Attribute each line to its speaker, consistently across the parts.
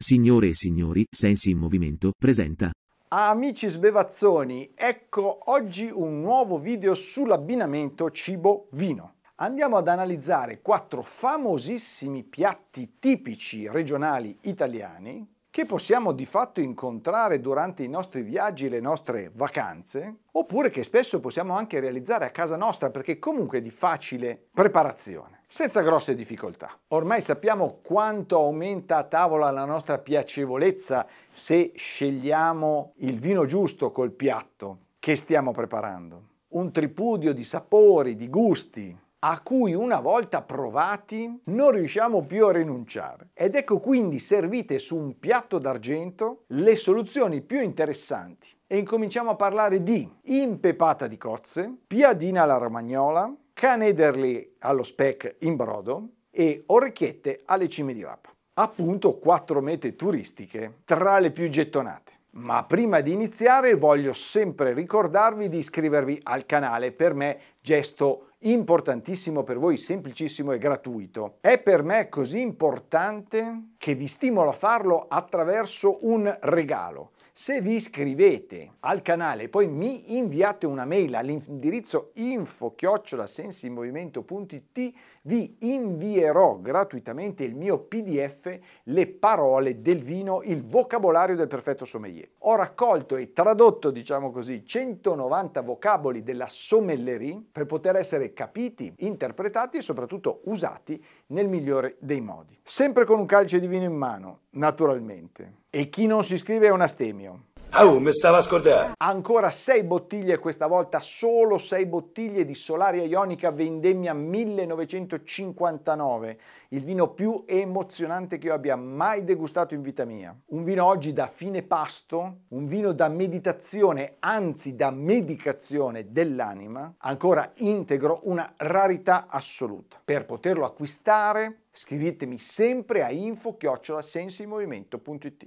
Speaker 1: Signore e signori, Sensi in Movimento presenta. Amici sbevazzoni, ecco oggi un nuovo video sull'abbinamento cibo-vino. Andiamo ad analizzare quattro famosissimi piatti tipici regionali italiani che possiamo di fatto incontrare durante i nostri viaggi e le nostre vacanze, oppure che spesso possiamo anche realizzare a casa nostra perché comunque è di facile preparazione, senza grosse difficoltà. Ormai sappiamo quanto aumenta a tavola la nostra piacevolezza se scegliamo il vino giusto col piatto che stiamo preparando. Un tripudio di sapori, di gusti, a cui una volta provati non riusciamo più a rinunciare. Ed ecco quindi servite su un piatto d'argento le soluzioni più interessanti. E incominciamo a parlare di impepata di cozze, piadina alla romagnola, canederli allo spec in brodo e orecchiette alle cime di rapa. Appunto quattro mete turistiche tra le più gettonate. Ma prima di iniziare voglio sempre ricordarvi di iscrivervi al canale, per me gesto importantissimo per voi, semplicissimo e gratuito. È per me così importante che vi stimolo a farlo attraverso un regalo. Se vi iscrivete al canale e poi mi inviate una mail all'indirizzo info-sensimovimento.it vi invierò gratuitamente il mio PDF Le parole del vino, il vocabolario del perfetto sommelier. Ho raccolto e tradotto, diciamo così, 190 vocaboli della sommellerie per poter essere capiti, interpretati e soprattutto usati nel migliore dei modi. Sempre con un calce di vino in mano, naturalmente. E chi non si iscrive è un astemio. Ah, oh, mi stava a scordare. Ancora 6 bottiglie, questa volta solo 6 bottiglie di Solaria Ionica Vendemmia 1959, il vino più emozionante che io abbia mai degustato in vita mia. Un vino oggi da fine pasto, un vino da meditazione, anzi da medicazione dell'anima, ancora integro, una rarità assoluta. Per poterlo acquistare scrivetemi sempre a info-sensimovimento.it.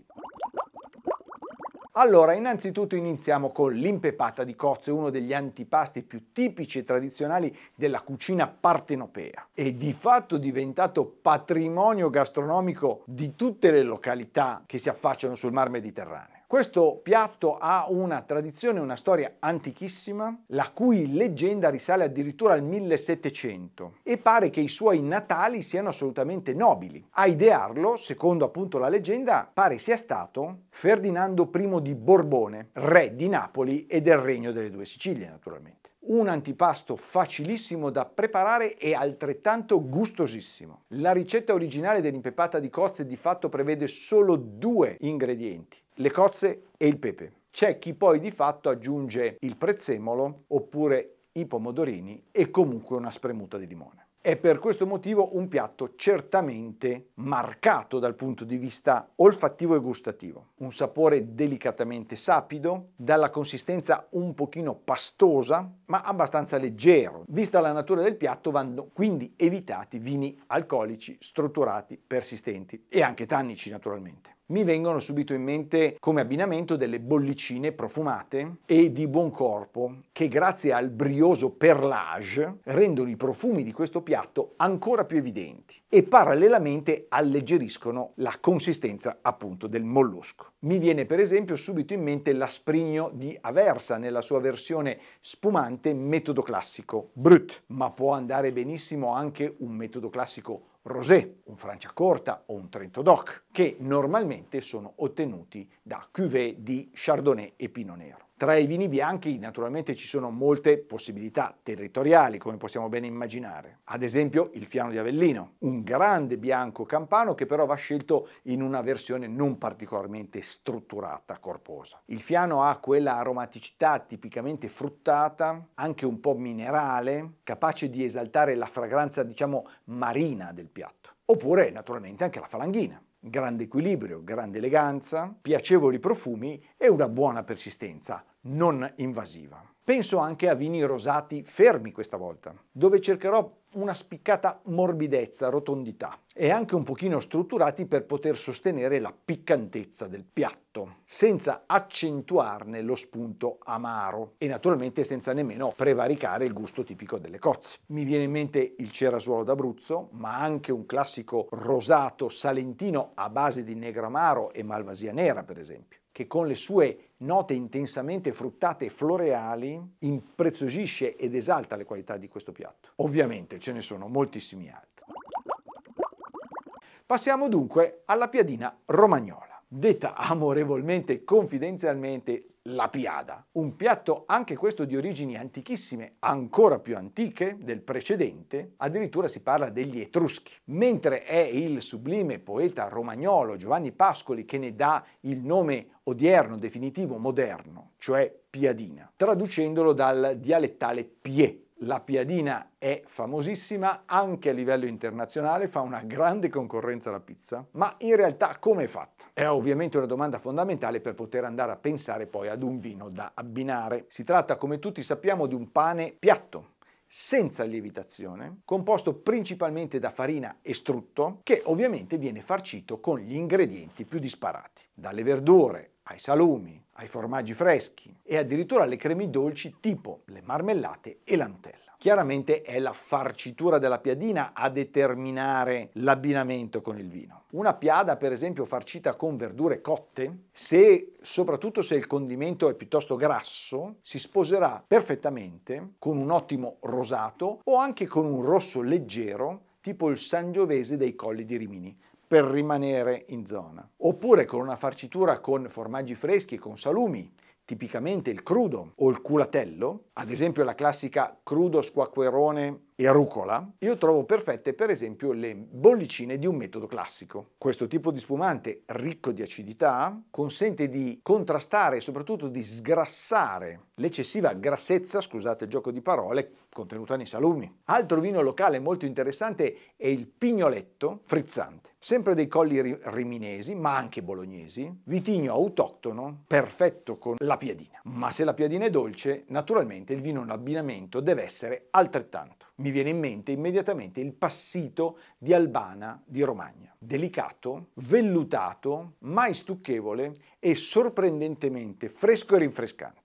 Speaker 1: Allora, innanzitutto iniziamo con l'impepata di cozze, uno degli antipasti più tipici e tradizionali della cucina partenopea e di fatto diventato patrimonio gastronomico di tutte le località che si affacciano sul Mar Mediterraneo. Questo piatto ha una tradizione, una storia antichissima, la cui leggenda risale addirittura al 1700 e pare che i suoi natali siano assolutamente nobili. A idearlo, secondo appunto la leggenda, pare sia stato Ferdinando I di Borbone, re di Napoli e del Regno delle Due Sicilie, naturalmente un antipasto facilissimo da preparare e altrettanto gustosissimo. La ricetta originale dell'impepata di cozze di fatto prevede solo due ingredienti, le cozze e il pepe. C'è chi poi di fatto aggiunge il prezzemolo oppure i pomodorini e comunque una spremuta di limone. È per questo motivo un piatto certamente marcato dal punto di vista olfattivo e gustativo. Un sapore delicatamente sapido, dalla consistenza un pochino pastosa, ma abbastanza leggero. Vista la natura del piatto vanno quindi evitati vini alcolici, strutturati, persistenti e anche tannici naturalmente mi vengono subito in mente come abbinamento delle bollicine profumate e di buon corpo che grazie al brioso perlage rendono i profumi di questo piatto ancora più evidenti e parallelamente alleggeriscono la consistenza appunto del mollusco. Mi viene per esempio subito in mente l'asprigno di Aversa nella sua versione spumante metodo classico brut, ma può andare benissimo anche un metodo classico rosé, un Franciacorta o un Trento DOC, che normalmente sono ottenuti da cuvée di Chardonnay e Pinot Nero. Tra i vini bianchi naturalmente ci sono molte possibilità territoriali, come possiamo bene immaginare. Ad esempio il Fiano di Avellino, un grande bianco campano che però va scelto in una versione non particolarmente strutturata, corposa. Il Fiano ha quella aromaticità tipicamente fruttata, anche un po' minerale, capace di esaltare la fragranza, diciamo, marina del piatto. Oppure naturalmente anche la falanghina grande equilibrio, grande eleganza, piacevoli profumi e una buona persistenza, non invasiva. Penso anche a vini rosati fermi questa volta, dove cercherò una spiccata morbidezza, rotondità e anche un pochino strutturati per poter sostenere la piccantezza del piatto, senza accentuarne lo spunto amaro e naturalmente senza nemmeno prevaricare il gusto tipico delle cozze. Mi viene in mente il cerasuolo d'Abruzzo, ma anche un classico rosato salentino a base di negramaro e malvasia nera, per esempio che con le sue note intensamente fruttate e floreali impreziosisce ed esalta le qualità di questo piatto. Ovviamente ce ne sono moltissimi altri. Passiamo dunque alla piadina romagnola detta amorevolmente e confidenzialmente la piada, un piatto anche questo di origini antichissime, ancora più antiche del precedente, addirittura si parla degli Etruschi, mentre è il sublime poeta romagnolo Giovanni Pascoli che ne dà il nome odierno, definitivo, moderno, cioè piadina, traducendolo dal dialettale pie, la piadina è famosissima anche a livello internazionale, fa una grande concorrenza alla pizza, ma in realtà come è fatta? È ovviamente una domanda fondamentale per poter andare a pensare poi ad un vino da abbinare. Si tratta, come tutti sappiamo, di un pane piatto, senza lievitazione, composto principalmente da farina e strutto, che ovviamente viene farcito con gli ingredienti più disparati, dalle verdure ai salumi, ai formaggi freschi e addirittura alle creme dolci tipo le marmellate e la Nutella. Chiaramente è la farcitura della piadina a determinare l'abbinamento con il vino. Una piada, per esempio, farcita con verdure cotte, se, soprattutto se il condimento è piuttosto grasso, si sposerà perfettamente con un ottimo rosato o anche con un rosso leggero, tipo il sangiovese dei colli di Rimini, per rimanere in zona. Oppure con una farcitura con formaggi freschi, e con salumi, tipicamente il crudo o il culatello, ad esempio la classica crudo squacquerone e rucola, io trovo perfette per esempio le bollicine di un metodo classico. Questo tipo di spumante ricco di acidità consente di contrastare e soprattutto di sgrassare l'eccessiva grassezza, scusate il gioco di parole, contenuta nei salumi. Altro vino locale molto interessante è il pignoletto frizzante, sempre dei colli riminesi ma anche bolognesi, vitigno autoctono, perfetto con la piadina. Ma se la piadina è dolce, naturalmente il vino in abbinamento deve essere altrettanto. Mi viene in mente immediatamente il passito di Albana di Romagna, delicato, vellutato, mai stucchevole e sorprendentemente fresco e rinfrescante.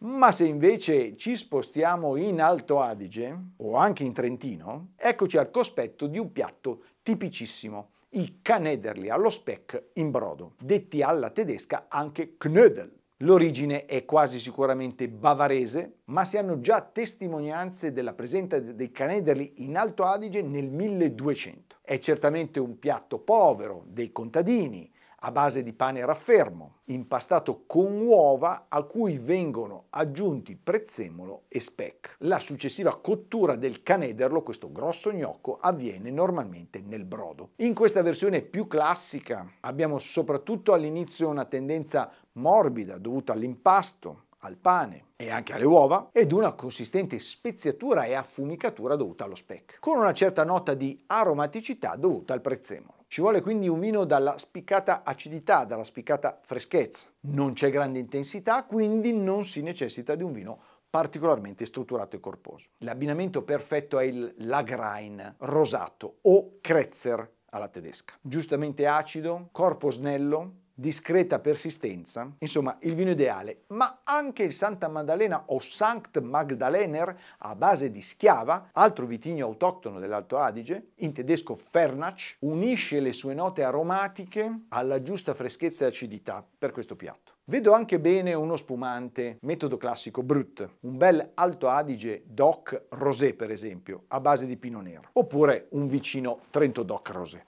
Speaker 1: Ma se invece ci spostiamo in Alto Adige o anche in Trentino, eccoci al cospetto di un piatto tipicissimo, i canederli allo speck in brodo, detti alla tedesca anche knödel. L'origine è quasi sicuramente bavarese, ma si hanno già testimonianze della presenza dei canederli in Alto Adige nel 1200. È certamente un piatto povero, dei contadini, a base di pane raffermo, impastato con uova a cui vengono aggiunti prezzemolo e speck. La successiva cottura del canederlo, questo grosso gnocco, avviene normalmente nel brodo. In questa versione più classica abbiamo soprattutto all'inizio una tendenza morbida dovuta all'impasto, al pane e anche alle uova ed una consistente speziatura e affumicatura dovuta allo speck, con una certa nota di aromaticità dovuta al prezzemolo. Ci vuole quindi un vino dalla spiccata acidità, dalla spiccata freschezza. Non c'è grande intensità, quindi non si necessita di un vino particolarmente strutturato e corposo. L'abbinamento perfetto è il Lagrain rosato o Kretzer alla tedesca. Giustamente acido, corpo snello, discreta persistenza, insomma il vino ideale, ma anche il Santa Maddalena o Sankt Magdalener a base di schiava, altro vitigno autoctono dell'Alto Adige, in tedesco Fernach, unisce le sue note aromatiche alla giusta freschezza e acidità per questo piatto. Vedo anche bene uno spumante, metodo classico Brut, un bel Alto Adige DOC Rosé per esempio, a base di pino nero, oppure un vicino Trento DOC Rosé.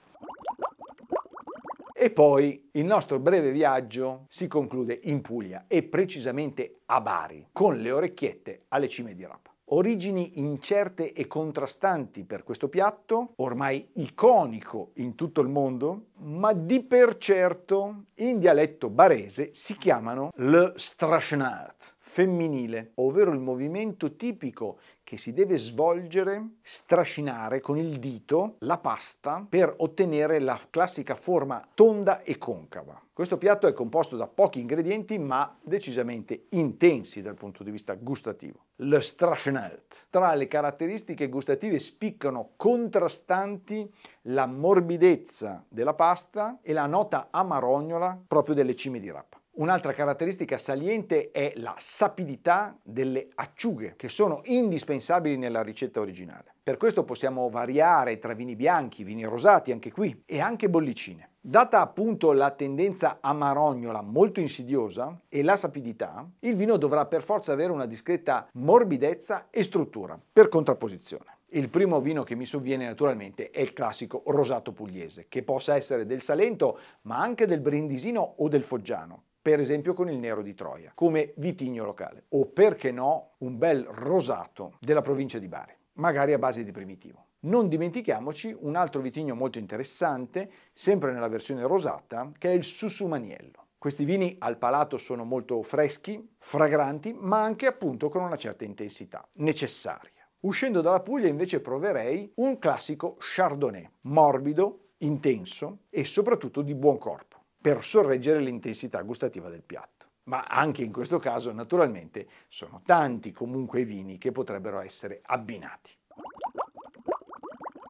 Speaker 1: E poi il nostro breve viaggio si conclude in Puglia e precisamente a Bari, con le orecchiette alle cime di rapa. Origini incerte e contrastanti per questo piatto, ormai iconico in tutto il mondo, ma di per certo in dialetto barese si chiamano le strashnat, femminile, ovvero il movimento tipico che si deve svolgere strascinare con il dito la pasta per ottenere la classica forma tonda e concava. Questo piatto è composto da pochi ingredienti ma decisamente intensi dal punto di vista gustativo. Le strascinelt. Tra le caratteristiche gustative spiccano contrastanti la morbidezza della pasta e la nota amarognola proprio delle cime di rapa. Un'altra caratteristica saliente è la sapidità delle acciughe, che sono indispensabili nella ricetta originale. Per questo possiamo variare tra vini bianchi, vini rosati anche qui, e anche bollicine. Data appunto la tendenza amarognola molto insidiosa e la sapidità, il vino dovrà per forza avere una discreta morbidezza e struttura per contrapposizione. Il primo vino che mi sovviene naturalmente è il classico rosato pugliese, che possa essere del Salento, ma anche del Brindisino o del Foggiano, per esempio con il nero di Troia, come vitigno locale, o perché no un bel rosato della provincia di Bari, magari a base di primitivo. Non dimentichiamoci un altro vitigno molto interessante, sempre nella versione rosata, che è il Susumaniello. Questi vini al palato sono molto freschi, fragranti, ma anche appunto con una certa intensità necessaria. Uscendo dalla Puglia invece proverei un classico Chardonnay, morbido, intenso e soprattutto di buon corpo per sorreggere l'intensità gustativa del piatto. Ma anche in questo caso, naturalmente, sono tanti comunque i vini che potrebbero essere abbinati.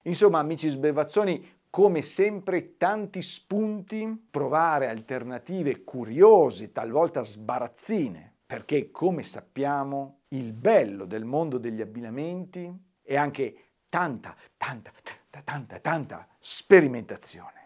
Speaker 1: Insomma, amici sbevazzoni, come sempre tanti spunti, provare alternative curiose, talvolta sbarazzine, perché come sappiamo il bello del mondo degli abbinamenti è anche tanta, tanta, tanta, tanta, tanta sperimentazione.